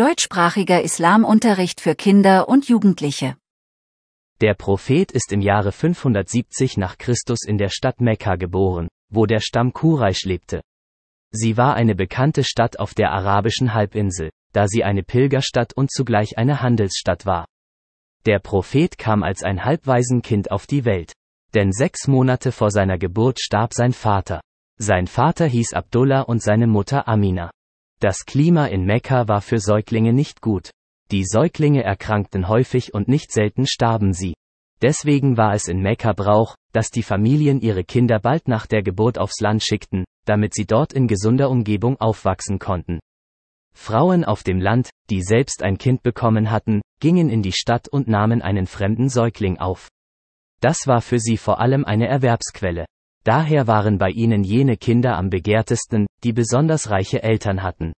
Deutschsprachiger Islamunterricht für Kinder und Jugendliche. Der Prophet ist im Jahre 570 nach Christus in der Stadt Mekka geboren, wo der Stamm Quraysh lebte. Sie war eine bekannte Stadt auf der arabischen Halbinsel, da sie eine Pilgerstadt und zugleich eine Handelsstadt war. Der Prophet kam als ein Halbwaisenkind auf die Welt. Denn sechs Monate vor seiner Geburt starb sein Vater. Sein Vater hieß Abdullah und seine Mutter Amina. Das Klima in Mekka war für Säuglinge nicht gut. Die Säuglinge erkrankten häufig und nicht selten starben sie. Deswegen war es in Mekka Brauch, dass die Familien ihre Kinder bald nach der Geburt aufs Land schickten, damit sie dort in gesunder Umgebung aufwachsen konnten. Frauen auf dem Land, die selbst ein Kind bekommen hatten, gingen in die Stadt und nahmen einen fremden Säugling auf. Das war für sie vor allem eine Erwerbsquelle. Daher waren bei ihnen jene Kinder am begehrtesten, die besonders reiche Eltern hatten.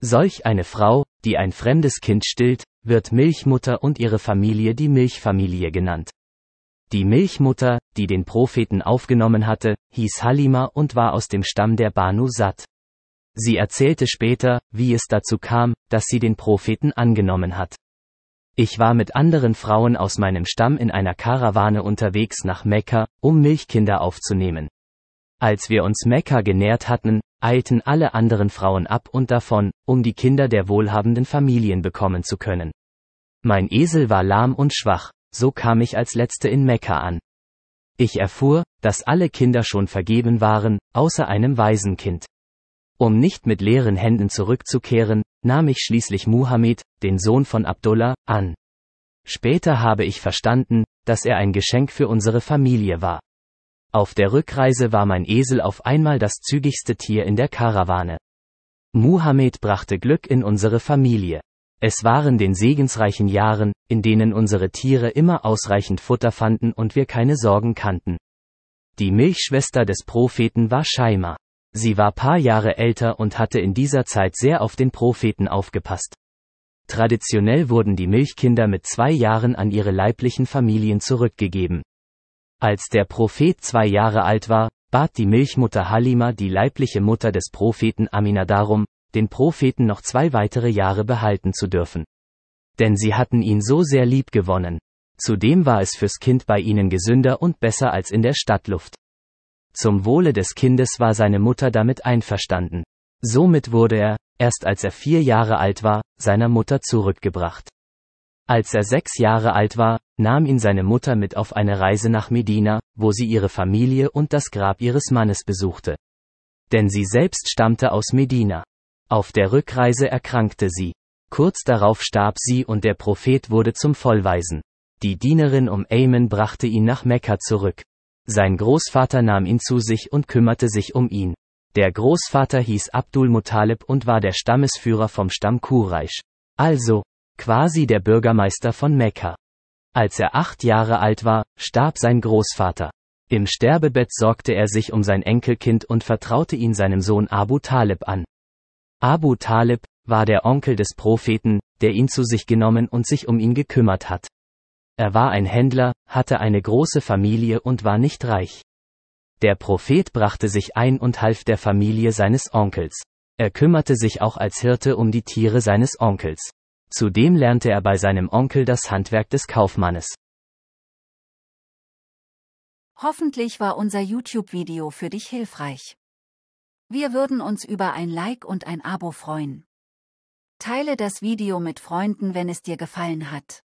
Solch eine Frau, die ein fremdes Kind stillt, wird Milchmutter und ihre Familie die Milchfamilie genannt. Die Milchmutter, die den Propheten aufgenommen hatte, hieß Halima und war aus dem Stamm der Banu Sat. Sie erzählte später, wie es dazu kam, dass sie den Propheten angenommen hat. Ich war mit anderen Frauen aus meinem Stamm in einer Karawane unterwegs nach Mekka, um Milchkinder aufzunehmen. Als wir uns Mekka genährt hatten, eilten alle anderen Frauen ab und davon, um die Kinder der wohlhabenden Familien bekommen zu können. Mein Esel war lahm und schwach, so kam ich als letzte in Mekka an. Ich erfuhr, dass alle Kinder schon vergeben waren, außer einem Waisenkind. Um nicht mit leeren Händen zurückzukehren, nahm ich schließlich Muhammad, den Sohn von Abdullah, an. Später habe ich verstanden, dass er ein Geschenk für unsere Familie war. Auf der Rückreise war mein Esel auf einmal das zügigste Tier in der Karawane. Muhammad brachte Glück in unsere Familie. Es waren den segensreichen Jahren, in denen unsere Tiere immer ausreichend Futter fanden und wir keine Sorgen kannten. Die Milchschwester des Propheten war Scheima. Sie war paar Jahre älter und hatte in dieser Zeit sehr auf den Propheten aufgepasst. Traditionell wurden die Milchkinder mit zwei Jahren an ihre leiblichen Familien zurückgegeben. Als der Prophet zwei Jahre alt war, bat die Milchmutter Halima die leibliche Mutter des Propheten Amina darum, den Propheten noch zwei weitere Jahre behalten zu dürfen. Denn sie hatten ihn so sehr lieb gewonnen. Zudem war es fürs Kind bei ihnen gesünder und besser als in der Stadtluft. Zum Wohle des Kindes war seine Mutter damit einverstanden. Somit wurde er, erst als er vier Jahre alt war, seiner Mutter zurückgebracht. Als er sechs Jahre alt war, nahm ihn seine Mutter mit auf eine Reise nach Medina, wo sie ihre Familie und das Grab ihres Mannes besuchte. Denn sie selbst stammte aus Medina. Auf der Rückreise erkrankte sie. Kurz darauf starb sie und der Prophet wurde zum Vollweisen. Die Dienerin um Amen brachte ihn nach Mekka zurück. Sein Großvater nahm ihn zu sich und kümmerte sich um ihn. Der Großvater hieß Abdul Muttalib und war der Stammesführer vom Stamm Quraysh. Also, quasi der Bürgermeister von Mekka. Als er acht Jahre alt war, starb sein Großvater. Im Sterbebett sorgte er sich um sein Enkelkind und vertraute ihn seinem Sohn Abu Talib an. Abu Talib war der Onkel des Propheten, der ihn zu sich genommen und sich um ihn gekümmert hat. Er war ein Händler, hatte eine große Familie und war nicht reich. Der Prophet brachte sich ein und half der Familie seines Onkels. Er kümmerte sich auch als Hirte um die Tiere seines Onkels. Zudem lernte er bei seinem Onkel das Handwerk des Kaufmannes. Hoffentlich war unser YouTube-Video für dich hilfreich. Wir würden uns über ein Like und ein Abo freuen. Teile das Video mit Freunden, wenn es dir gefallen hat.